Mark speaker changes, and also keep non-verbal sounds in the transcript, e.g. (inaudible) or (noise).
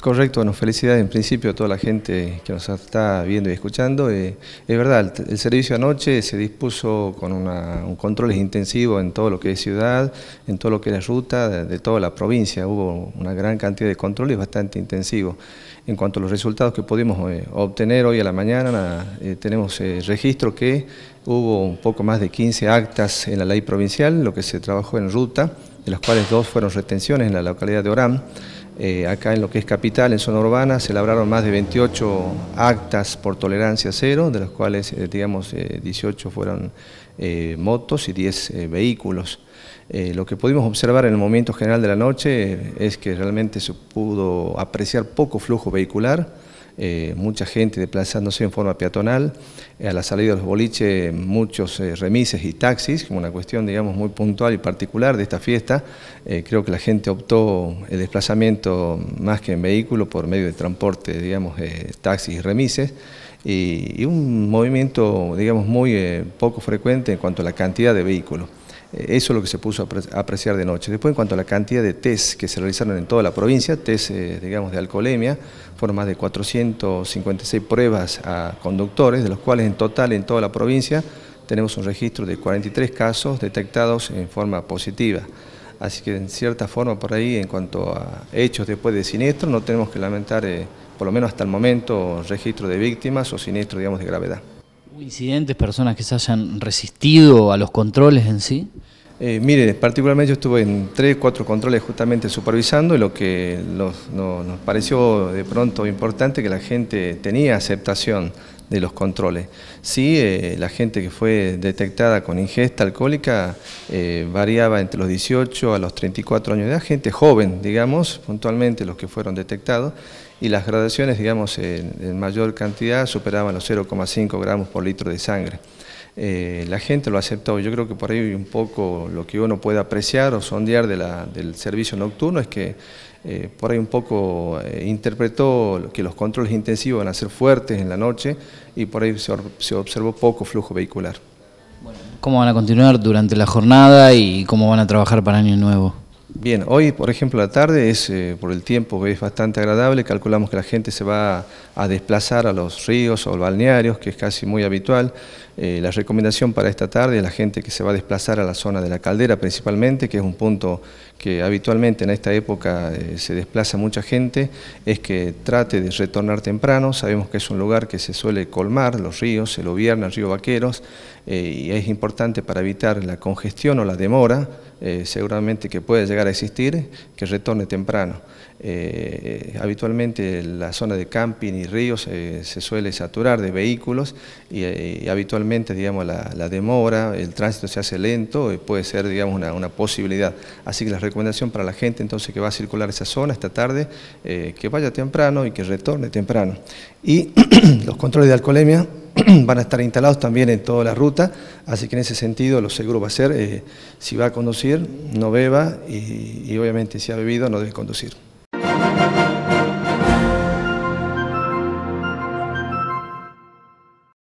Speaker 1: Correcto, bueno, felicidades en principio a toda la gente que nos está viendo y escuchando. Eh, es verdad, el, servicio anoche se dispuso con un controles intensivo en todo lo que es ciudad, en todo lo que es ruta de, toda la provincia. Hubo una gran cantidad de controles bastante intensivos. En cuanto a los resultados que pudimos eh, obtener hoy a la mañana, eh, tenemos registro que hubo un poco más de 15 actas en la ley provincial, lo que se trabajó en ruta, de las cuales dos fueron retenciones en la localidad de Orán. Eh, acá en lo que es capital, en zona urbana, se labraron más de 28 actas por tolerancia cero, de las cuales, eh, digamos, 18 eh, fueron motos y 10 vehículos. lo que pudimos observar en el momento general de la noche es que realmente se pudo apreciar poco flujo vehicular, eh, mucha gente desplazándose en forma peatonal, eh, a la salida de los boliches muchos eh, remises y taxis, como una cuestión digamos muy puntual y particular de esta fiesta, creo que la gente optó el desplazamiento más que en vehículo por medio de transporte, digamos, taxis y remises, y, y, un movimiento digamos muy poco frecuente en cuanto a la cantidad de vehículos. Eso es lo que se puso a apreciar de noche. Después, en cuanto a la cantidad de test que se realizaron en toda la provincia, test, eh, digamos, de alcoholemia, fueron más de 456 pruebas a conductores, de los cuales en total en toda la provincia tenemos un registro de 43 casos detectados en forma positiva. Así que en cierta forma por ahí, en cuanto a hechos después de siniestro, no tenemos que lamentar, eh, por lo menos hasta el momento, registro de víctimas o siniestro, digamos, de gravedad incidentes, personas que se hayan resistido a los controles en sí? Eh, mire, particularmente yo estuve en tres, cuatro controles justamente supervisando y lo que nos pareció de pronto importante que la gente tenía aceptación de los controles. Sí, eh, la gente que fue detectada con ingesta alcohólica eh, variaba entre los 18 a los 34 años de edad, gente joven, digamos, puntualmente los que fueron detectados, y las gradaciones, digamos, en mayor cantidad superaban los 0,5 gramos por litro de sangre. Eh, la gente lo aceptó. Yo creo que por ahí un poco lo que uno puede apreciar o sondear de la, del servicio nocturno es que eh, por ahí un poco eh, interpretó que los controles intensivos van a ser fuertes en la noche y por ahí se, observó poco flujo vehicular. ¿Cómo van a continuar durante la jornada y cómo van a trabajar para Año Nuevo? Bien, hoy por ejemplo la tarde es eh, por el tiempo que es bastante agradable, calculamos que la gente se va a desplazar a los ríos o balnearios, que es casi muy habitual. Eh, la recomendación para esta tarde es la gente que se va a desplazar a la zona de la caldera principalmente, que es un punto que habitualmente en esta época eh, se desplaza mucha gente, es que trate de retornar temprano, sabemos que es un lugar que se suele colmar, los ríos, el lo el río Vaqueros, y es importante para evitar la congestión o la demora eh, seguramente que puede llegar a existir, que retorne temprano. Eh, habitualmente la zona de camping y ríos eh, se suele saturar de vehículos y, habitualmente digamos, la, demora, el tránsito se hace lento, y puede ser digamos, una, posibilidad. Así que la recomendación para la gente entonces que va a circular esa zona esta tarde, que vaya temprano y que retorne temprano. Y (clears throat) los controles de alcoholemia (clears throat) van a estar instalados también en toda la ruta, así que en ese sentido lo seguro va a ser, eh, si va a conducir, no beba y, y obviamente si ha bebido no debe conducir.